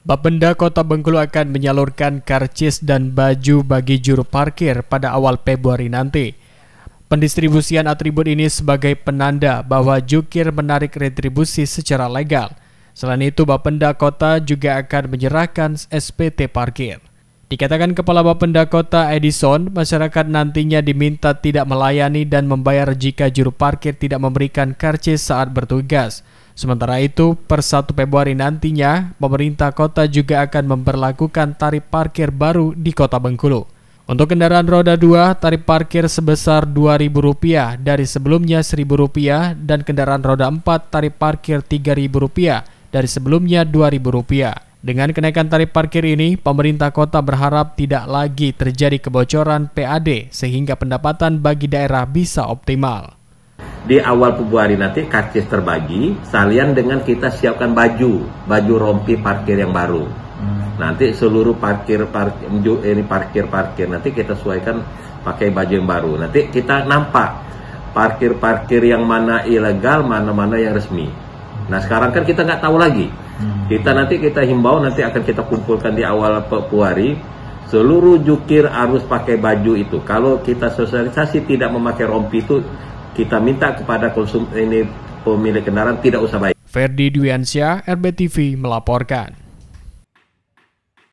Bapenda Kota Bengkulu akan menyalurkan karcis dan baju bagi juru parkir pada awal Februari nanti. Pendistribusian atribut ini sebagai penanda bahwa jukir menarik retribusi secara legal. Selain itu, Bapenda Kota juga akan menyerahkan SPT parkir. Dikatakan Kepala Bapenda Kota Edison, masyarakat nantinya diminta tidak melayani dan membayar jika juru parkir tidak memberikan karcis saat bertugas. Sementara itu, per 1 Februari nantinya, pemerintah kota juga akan memperlakukan tarif parkir baru di Kota Bengkulu. Untuk kendaraan roda 2, tarif parkir sebesar Rp2.000 dari sebelumnya Rp1.000 dan kendaraan roda 4 tarif parkir Rp3.000 dari sebelumnya Rp2.000. Dengan kenaikan tarif parkir ini, pemerintah kota berharap tidak lagi terjadi kebocoran PAD sehingga pendapatan bagi daerah bisa optimal. Di awal Februari nanti karcis terbagi, salian dengan kita siapkan baju, baju rompi parkir yang baru. Nanti seluruh parkir parkir ini parkir parkir nanti kita sesuaikan pakai baju yang baru. Nanti kita nampak parkir-parkir yang mana ilegal, mana-mana yang resmi. Nah sekarang kan kita nggak tahu lagi. Hmm. Kita nanti kita himbau nanti akan kita kumpulkan di awal Februari seluruh jukir harus pakai baju itu. Kalau kita sosialisasi tidak memakai rompi itu kita minta kepada konsumen ini pemilik kendaraan tidak usah baik. Ferdi Dwiansyah, RBTV melaporkan.